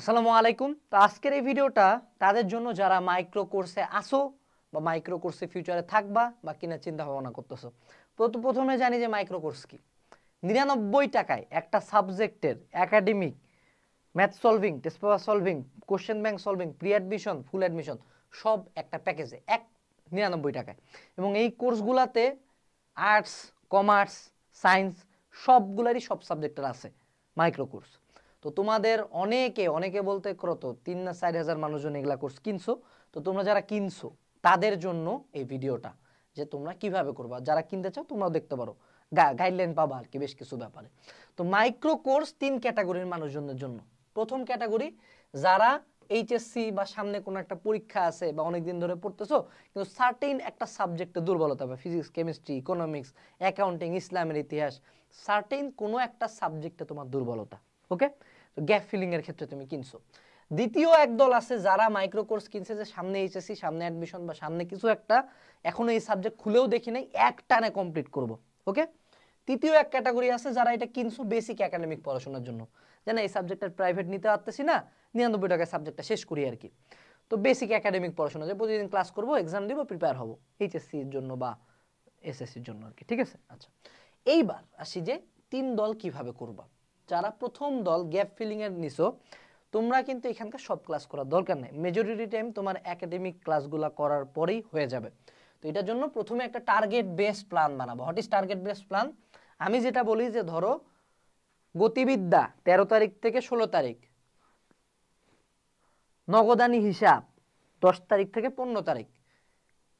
আসসালামু আলাইকুম তো আজকের এই ভিডিওটা তাদের জন্য যারা মাইক্রো কোর্সে আসো বা মাইক্রো কোর্সে ফিউচারে থাকবা বা কিনা চিন্তা ভাবনা করতেছো প্রথমে জানি যে মাইক্রো কোর্স কি নিরানব্বই টাকায় একটা সাবজেক্টের academic math solving test paper solving question bank solving pre admission full admission সব একটা প্যাকেজে এক নিরানব্বই টাকায় এবং এই কোর্সগুলাতে আর্টস কমার্স সায়েন্স সবগুলারই সব সাবজেক্টের আছে মাইক্রো কোর্স তো তোমাদের অনেকে অনেকে বলতে কত তিন না চার হাজার মানুষজন এগুলা কোর্স কিনছো তো তোমরা যারা কিনছো তাদের জন্য এই ভিডিওটা যে তোমরা কিভাবে করবা যারা কিনতে চাও তোমরাও দেখতে পারো গাইডলাইন পাবা আর কি বেশ কিছু ব্যাপারে তো মাইক্রো কোর্স তিন ক্যাটাগরির মানুষজনের জন্য প্রথম ক্যাটাগরি যারা এইচএসসি বা সামনে কোনো একটা পরীক্ষা আছে বা অনেক দিন ধরে পড়তেছো কিন্তু সার্টিন একটা সাবজেক্টে দুর্বলতা হবে ফিজিক্স কেমিস্ট্রি ইকোনমিক্স অ্যাকাউন্টিং ইসলামের ইতিহাস সার্টিন কোনো একটা সাবজেক্টে তোমার দুর্বলতা ওকে গ্যাপ ফিলিং এর ক্ষেত্রে তুমি কিনছো দ্বিতীয় একদল আছে যারা মাইক্রো কোর্স কিনছে যে সামনে এইচএসসি সামনে অ্যাডমিশন বা সামনে কিছু একটা এখনো এই সাবজেক্ট খুলেও দেখি নাই এক টানে কমপ্লিট করব ওকে তৃতীয় এক ক্যাটাগরি আছে যারা এটা কিনছো বেসিক একাডেমিক পড়াশোনার জন্য যেন এই সাবজেক্টটা প্রাইভেট নিতে পারতেছি না নিরানব্বই টাকায় সাবজেক্টটা শেষ করি আর কি তো বেসিক একাডেমিক পড়াশোনা যে প্রতিদিন ক্লাস করব এক্সাম দিব প্রিপেয়ার হব এইচএসসির জন্য বা এসএসসির জন্য আর কি ঠিক আছে আচ্ছা এইবার আসি যে তিন দল কিভাবে করবা যারা প্রথম দল গ্যাপ ফিলিংয়ের নিছো তোমরা কিন্তু এখানকার সব ক্লাস করার দরকার নেই মেজরিটি টাইম তোমার একাডেমিক ক্লাসগুলো করার পরেই হয়ে যাবে তো এটার জন্য প্রথমে একটা টার্গেট বেসড প্ল্যান বানাবো what is target based plan আমি যেটা বলি যে ধরো গতিবিদ্যা ১৩ তারিখ থেকে ১৬ তারিখ নগদানি হিসাব ১০ তারিখ থেকে পনেরো তারিখ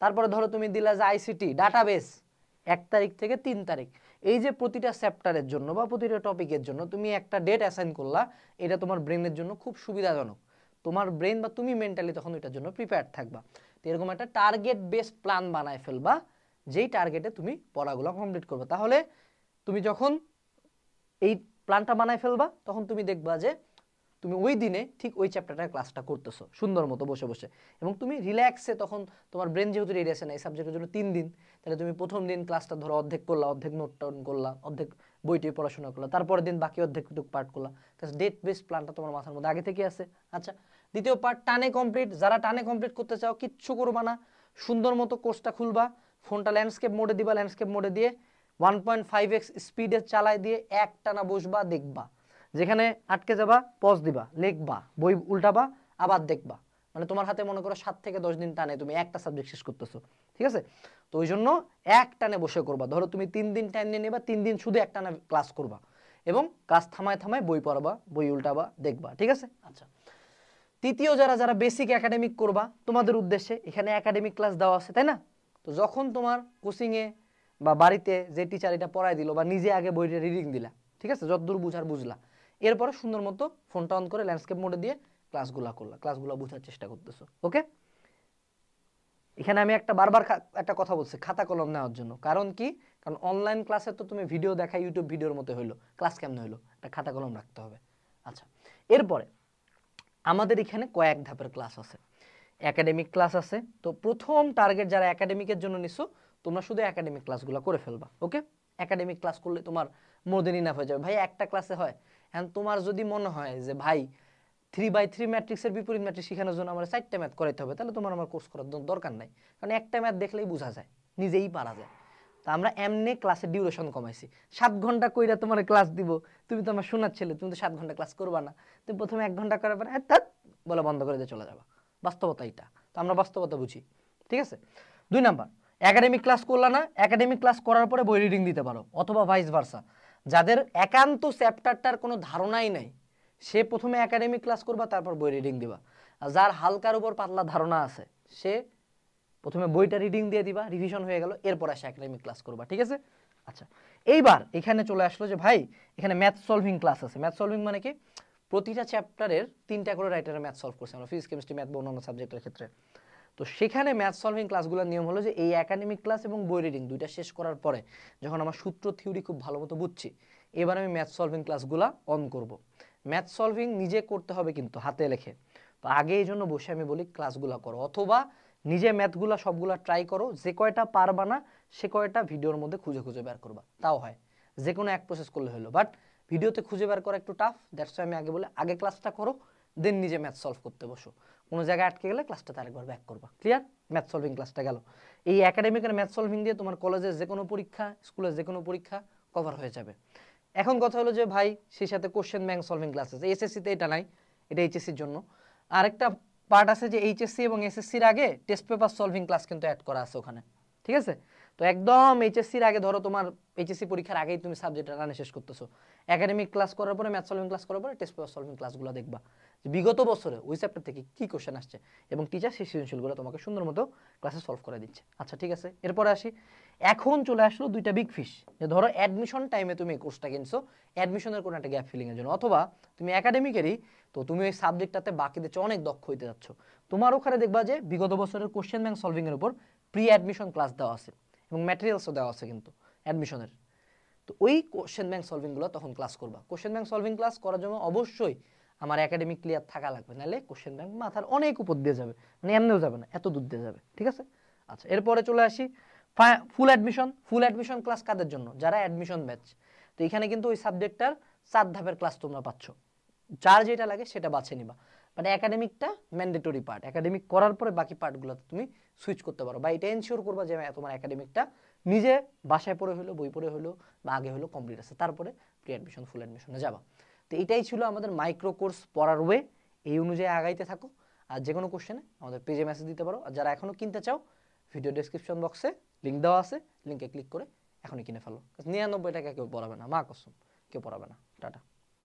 তারপরে ধরো তুমি দিলা যে আইসিটি ডাটাবেস এক তারিখ থেকে তিন তারিখ এই যে প্রতিটা চ্যাপ্টারের জন্য বা প্রতিটা টপিকের জন্য তুমি একটা ডেট অ্যাসাইন করলা এটা তোমার ব্রেনের জন্য খুব সুবিধাজনক তোমার ব্রেন বা তুমি মেন্টালি তখন ওইটার জন্য প্রিপেয়ার থাকবা তো এরকম একটা টার্গেট বেসড প্ল্যান বানায় ফেলবা যেই টার্গেটে তুমি পড়াগুলো কমপ্লিট করবে তাহলে তুমি যখন এই প্ল্যানটা বানায় ফেলবা তখন তুমি দেখবা যে তুমি ওই দিনে ঠিক ওই চ্যাপ্টারটার ক্লাসটা করতেছো সুন্দর মতো বসে বসে এবং তুমি রিল্যাক্সে তখন তোমার ব্রেন যেহেতু রেডি আছে না এই সাবজেক্টের জন্য তিন দিন তাহলে তুমি প্রথম দিন ক্লাসটা ধরো অর্ধেক করলা অর্ধেক নোট টাউন করলা অর্ধেক বইটি পড়াশোনা করলা তারপরের দিন বাকি টুক পার্ট করলা কারণ ডেট বেসড প্ল্যানটা তোমার মাথার মধ্যে আগে থেকে আছে আচ্ছা দ্বিতীয় পার্ট টানে কমপ্লিট যারা টানে কমপ্লিট করতে চাও কিচ্ছু করবা না সুন্দর মতো কোর্সটা খুলবা ফোনটা ল্যান্ডস্কেপ মোডে দিবা ল্যান্ডস্কেপ মোডে দিয়ে ওয়ান পয়েন্ট ফাইভ এক্স স্পিডে চালায় দিয়ে এক টানা বসবা দেখবা যেখানে আটকে যাবা পজ দিবা লিখবা বই উল্টাবা আবার দেখবা মানে তোমার হাতে মনে করো সাত থেকে দশ দিন টানে তুমি একটা সাবজেক্ট শেষ করতেছো ঠিক আছে তো ওই জন্য এক টানে বসে করবা ধরো তুমি তিন দিন টাইম নিয়ে নেবা তিন দিন শুধু এক টানে ক্লাস করবা এবং ক্লাস থামায় থামায় বই পড়াবা বই উল্টাবা দেখবা ঠিক আছে আচ্ছা তৃতীয় যারা যারা বেসিক একাডেমিক করবা তোমাদের উদ্দেশ্যে এখানে একাডেমিক ক্লাস দেওয়া আছে তাই না তো যখন তোমার কোচিংয়ে বা বাড়িতে যে টিচার এটা পড়ায় দিল বা নিজে আগে বইটা রিডিং দিলা ঠিক আছে যতদূর বুঝার বুঝলা এরপরে সুন্দর মতো ফোনটা অন করে ল্যান্ডস্কেপ মোডে দিয়ে ক্লাসগুলো করলাম ক্লাসগুলো বোঝার চেষ্টা করতেছো ওকে এখানে আমি একটা বারবার একটা কথা বলছি খাতা কলম নেওয়ার জন্য কারণ কি কারণ অনলাইন ক্লাসে তো তুমি ভিডিও দেখা ইউটিউব ভিডিওর মতো হইলো ক্লাস কেমন হইলো একটা খাতা কলম রাখতে হবে আচ্ছা এরপরে আমাদের এখানে কয়েক ধাপের ক্লাস আছে একাডেমিক ক্লাস আছে তো প্রথম টার্গেট যারা একাডেমিকের জন্য নিছো তোমরা শুধু একাডেমিক ক্লাসগুলো করে ফেলবা ওকে একাডেমিক ক্লাস করলে তোমার মোর দেন ইনাফ হয়ে যাবে ভাই একটা ক্লাসে হয় এখন হ্যাঁ, তোমার যদি মনে হয় যে ভাই থ্রি বাই থ্রি ম্যাট্রিক্সের বিপরীত ম্যাট্রিক্স শেখানোর জন্য আমার চারটে ম্যাথ করাইতে হবে তাহলে তোমার আমার কোর্স করার দরকার নাই কারণ একটা ম্যাথ দেখলেই বোঝা যায় নিজেই পারা যায় তো আমরা এমনি ক্লাসের ডিউরেশন কমাইছি সাত ঘন্টা কইরা তোমার ক্লাস দিব তুমি তো আমার শোনার ছেলে তুমি তো সাত ঘন্টা ক্লাস করবা না তুমি প্রথমে এক ঘন্টা করার পরে তাত হ্যাঁ, বলে বন্ধ করে দিয়ে চলে যাবা বাস্তবতা এটা তো আমরা বাস্তবতা বুঝি ঠিক আছে দুই নাম্বার একাডেমিক ক্লাস করলা না একাডেমিক ক্লাস করার পরে বই রিডিং দিতে পারো অথবা ভাইস ভার্সা যাদের একান্ত চ্যাপ্টারটার কোনো ধারণাই নাই সে প্রথমে একাডেমিক ক্লাস করবা তারপর বই রিডিং দিবা যার হালকার উপর পাতলা ধারণা আছে সে প্রথমে বইটা রিডিং দিয়ে দিবা রিভিশন হয়ে গেল এরপর আসে একাডেমিক ক্লাস করবা ঠিক আছে আচ্ছা এইবার এখানে চলে আসলো যে ভাই এখানে ম্যাথ সলভিং ক্লাস আছে ম্যাথ সলভিং মানে কি প্রতিটা চ্যাপ্টারের তিনটা করে রাইটারের ম্যাথ সলভ করছে আমরা ফিজিক্স কেমিস্ট্রি ম্যাথ বা অন্যান্য সাবজেক্টের ক্ষেত্রে তো সেখানে ম্যাথ সলভিং ক্লাসগুলোর নিয়ম হলো যে এই একাডেমিক ক্লাস এবং বই রিডিং দুইটা শেষ করার পরে যখন আমার সূত্র থিওরি খুব ভালো মতো বুঝছি এবার আমি ম্যাথ সলভিং ক্লাসগুলো অন করব। ম্যাথ সলভিং নিজে করতে হবে কিন্তু হাতে লেখে তো আগে এই জন্য বসে আমি বলি ক্লাসগুলো করো অথবা নিজে ম্যাথগুলো সবগুলো ট্রাই করো যে কয়টা পারবা না সে কয়টা ভিডিওর মধ্যে খুঁজে খুঁজে বের করবা তাও হয় যে কোনো এক প্রসেস করলে হলো বাট ভিডিওতে খুঁজে বের করা একটু টাফ দ্যাটস আমি আগে বলে আগে ক্লাসটা করো দেন নিজে ম্যাথ সলভ করতে বসো কোনো জায়গায় আটকে গেলে ক্লাসটাতে আরেকবার ব্যাক করবা ক্লিয়ার ম্যাথ সলভিং ক্লাসটা গেল এই অ্যাকাডেমিকের ম্যাথ সলভিং দিয়ে তোমার কলেজের যে কোনো পরীক্ষা স্কুলের যে কোনো পরীক্ষা কভার হয়ে যাবে এখন কথা হলো যে ভাই সেই সাথে কোশ্চেন ব্যাংক সলভিং ক্লাসেস এসএসসিতে এটা নাই এটা এইচএসসির জন্য আরেকটা পার্ট আছে যে এইচএসসি এবং এসএসসির আগে টেস্ট পেপার সলভিং ক্লাস কিন্তু অ্যাড করা আছে ওখানে ঠিক আছে তো একদম এইচএসসির আগে ধরো তোমার এইচএসসি পরীক্ষার আগেই তুমি সাবজেক্টটা রানে শেষ করতেছো একাডেমিক ক্লাস করার পরে ম্যাথ সলভিং ক্লাস করার পরে টেস্ট পেপার সলভিং ক্লাসগুলো দেখবা বিগত বছরে ওই চ্যাপ্টার থেকে কি কোশ্চেন আসছে এবং টিচার সেই সৃজনশীলগুলো তোমাকে সুন্দর মতো ক্লাসে সলভ করে দিচ্ছে আচ্ছা ঠিক আছে এরপরে আসি এখন চলে আসলো দুইটা বিগ ফিস যে ধরো অ্যাডমিশন টাইমে তুমি কোর্সটা কিনছো অ্যাডমিশনের কোনো একটা গ্যাপ ফিলিংয়ের জন্য অথবা তুমি একাডেমিকেরই তো তুমি ওই সাবজেক্টটাতে বাকিদের চেয়ে অনেক দক্ষ হইতে যাচ্ছ তোমার ওখানে দেখবা যে বিগত বছরের কোশ্চেন ব্যাংক সলভিংয়ের উপর প্রি অ্যাডমিশন ক্লাস দেওয়া আছে এবং ম্যাটেরিয়ালসও দেওয়া আছে কিন্তু অ্যাডমিশনের তো ওই কোশ্চেন ব্যাংক সলভিংগুলো তখন ক্লাস করবা কোশ্চেন ব্যাংক সলভিং ক্লাস করার জন্য অবশ্যই আমার একাডেমিক ক্লিয়ার থাকা লাগবে নাহলে কোশ্চেন ব্যাংক মাথার অনেক উপর দিয়ে যাবে মানে এমনিও যাবে না এত দূর দিয়ে যাবে ঠিক আছে আচ্ছা এরপরে চলে আসি full admission full admission class কাদের জন্য যারা অ্যাডমিশন ব্যাচ তো এখানে কিন্তু ওই সাবজেক্টটার চার ধাপের ক্লাস তোমরা পাচ্ছ যার যেটা লাগে সেটা বাছে নিবা মানে একাডেমিকটা ম্যান্ডেটরি পার্ট একাডেমিক করার পরে বাকি পার্টগুলোতে তুমি সুইচ করতে পারো বা এটা এনশিওর করবা যে হ্যাঁ, তোমার একাডেমিকটা নিজে বাসায় পড়ে হলো বই পড়ে হলো বা আগে হলো কমপ্লিট আছে তারপরে প্রি অ্যাডমিশন ফুল অ্যাডমিশনে যাবা তো এটাই ছিল আমাদের মাইক্রো কোর্স পড়ার ওয়ে এই অনুযায়ী আগাইতে থাকো আর যে কোনো কোশ্চেনে আমাদের পেজে মেসেজ দিতে পারো আর যারা এখনও কিনতে চাও ভিডিও ডিসক্রিপশন বক্সে লিঙ্ক দেওয়া আছে লিঙ্কে ক্লিক করে এখনই কিনে ফেলো নিরানব্বই টাকা কেউ পড়াবে না মা কসম কেউ পড়াবে না টাটা